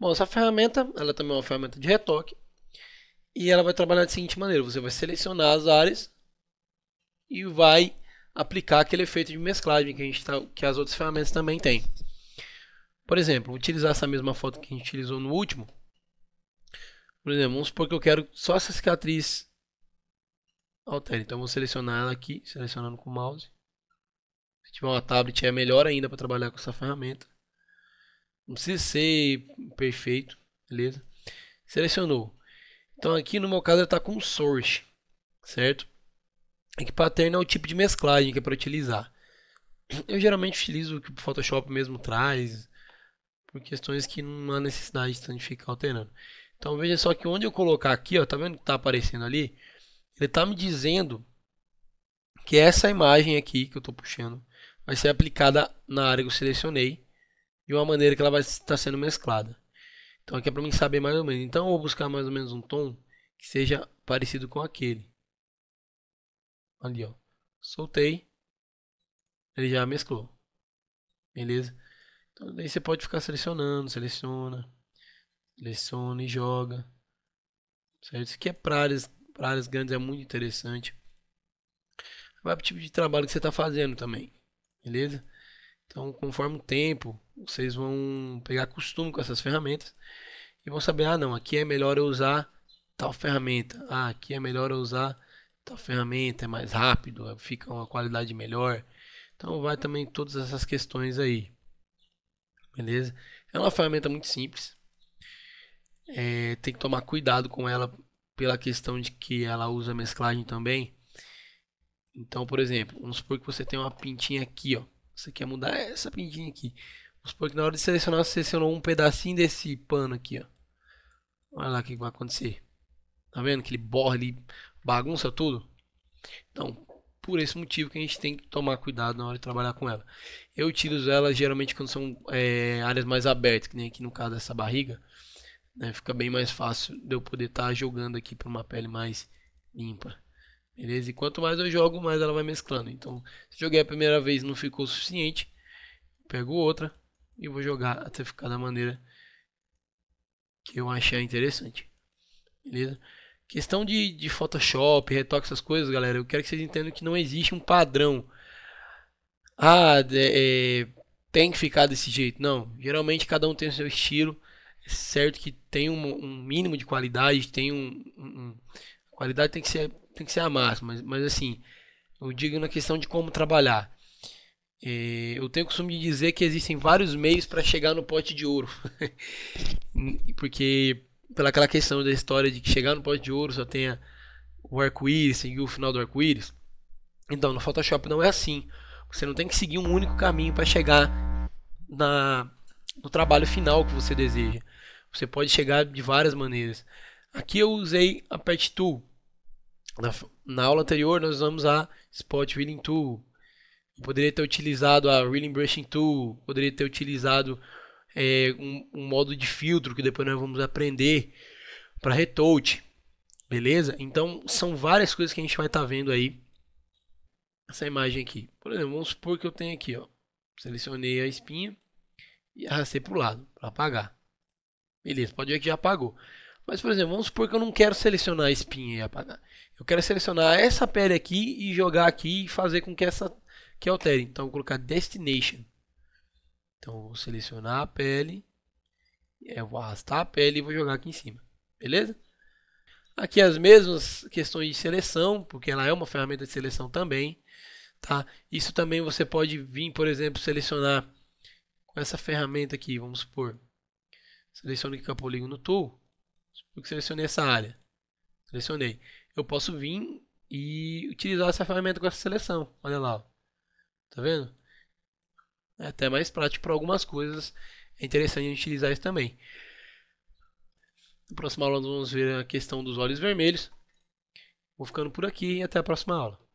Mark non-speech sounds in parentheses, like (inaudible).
Bom, essa ferramenta, ela também é uma ferramenta de retoque e ela vai trabalhar da seguinte maneira: você vai selecionar as áreas e vai aplicar aquele efeito de mesclagem que, a gente tá, que as outras ferramentas também têm. Por exemplo, utilizar essa mesma foto que a gente utilizou no último. Por exemplo, vamos supor que eu quero só essa cicatriz altere. Então, vou selecionar ela aqui, selecionando com o mouse. Se tiver uma tablet é melhor ainda para trabalhar com essa ferramenta. Não precisa ser perfeito, beleza? Selecionou. Então aqui no meu caso está com source, certo? e que pattern é o tipo de mesclagem que é para utilizar. Eu geralmente utilizo o que o Photoshop mesmo traz, por questões que não há necessidade de ficar alterando. Então veja só que onde eu colocar aqui, ó, tá vendo que tá aparecendo ali? Ele tá me dizendo que essa imagem aqui que eu estou puxando vai ser aplicada na área que eu selecionei de uma maneira que ela vai estar sendo mesclada. Então aqui é para mim saber mais ou menos. Então eu vou buscar mais ou menos um tom que seja parecido com aquele. Ali, ó. Soltei. Ele já mesclou. Beleza? Então daí você pode ficar selecionando, seleciona, seleciona e joga. Certo? Isso aqui é para áreas, pra áreas grandes, é muito interessante. Vai pro tipo de trabalho que você está fazendo também. Beleza? Então, conforme o tempo, vocês vão pegar costume com essas ferramentas e vão saber: ah, não, aqui é melhor eu usar tal ferramenta, ah, aqui é melhor eu usar tal ferramenta, é mais rápido, fica uma qualidade melhor. Então, vai também todas essas questões aí. Beleza? É uma ferramenta muito simples. É, tem que tomar cuidado com ela pela questão de que ela usa mesclagem também. Então, por exemplo, vamos supor que você tem uma pintinha aqui, ó. Você quer mudar é essa pintinha aqui. Vamos supor que na hora de selecionar, você selecionou um pedacinho desse pano aqui, ó. Olha lá o que vai acontecer. Tá vendo que ele borra, ele bagunça tudo? Então, por esse motivo que a gente tem que tomar cuidado na hora de trabalhar com ela. Eu utilizo ela geralmente quando são é, áreas mais abertas, que nem aqui no caso dessa barriga. Né, fica bem mais fácil de eu poder estar tá jogando aqui para uma pele mais limpa. Beleza? E quanto mais eu jogo, mais ela vai mesclando. Então, se joguei a primeira vez não ficou suficiente, pego outra e vou jogar até ficar da maneira que eu achar interessante. Beleza? Questão de, de Photoshop, retoque, essas coisas, galera, eu quero que vocês entendam que não existe um padrão. Ah, é, é tem que ficar desse jeito. Não, geralmente cada um tem o seu estilo. É certo que tem um, um mínimo de qualidade, tem um, um, qualidade tem que ser, tem que ser a máxima, mas, mas assim, eu digo na questão de como trabalhar. E eu tenho o costume de dizer que existem vários meios para chegar no pote de ouro. (laughs) Porque, pelaquela questão da história de que chegar no pote de ouro só tenha o arco-íris, seguir o final do arco-íris. Então, no Photoshop não é assim. Você não tem que seguir um único caminho para chegar na, no trabalho final que você deseja. Você pode chegar de várias maneiras. Aqui eu usei a Pet Tool, na, na aula anterior, nós usamos a Spot Reeling Tool. Eu poderia ter utilizado a Reeling Brushing Tool. Poderia ter utilizado é, um, um modo de filtro que depois nós vamos aprender para retouch. Beleza? Então, são várias coisas que a gente vai estar tá vendo aí. Essa imagem aqui. Por exemplo, vamos supor que eu tenho aqui, ó. Selecionei a espinha e arrastei para o lado para apagar. Beleza, pode ver que já apagou. Mas, por exemplo, vamos supor que eu não quero selecionar a espinha e apagar. Eu quero selecionar essa pele aqui e jogar aqui e fazer com que essa que altere. Então, vou colocar Destination. Então, vou selecionar a pele. Eu vou arrastar a pele e vou jogar aqui em cima. Beleza? Aqui as mesmas questões de seleção, porque ela é uma ferramenta de seleção também. Tá? Isso também você pode vir, por exemplo, selecionar com essa ferramenta aqui, vamos supor. Selecione aqui com a Polígono Tool. Eu selecionei essa área. Selecionei. Eu posso vir e utilizar essa ferramenta com essa seleção. Olha lá. Tá vendo? É até mais prático para algumas coisas. É interessante utilizar isso também. Na próxima aula nós vamos ver a questão dos olhos vermelhos. Vou ficando por aqui e até a próxima aula.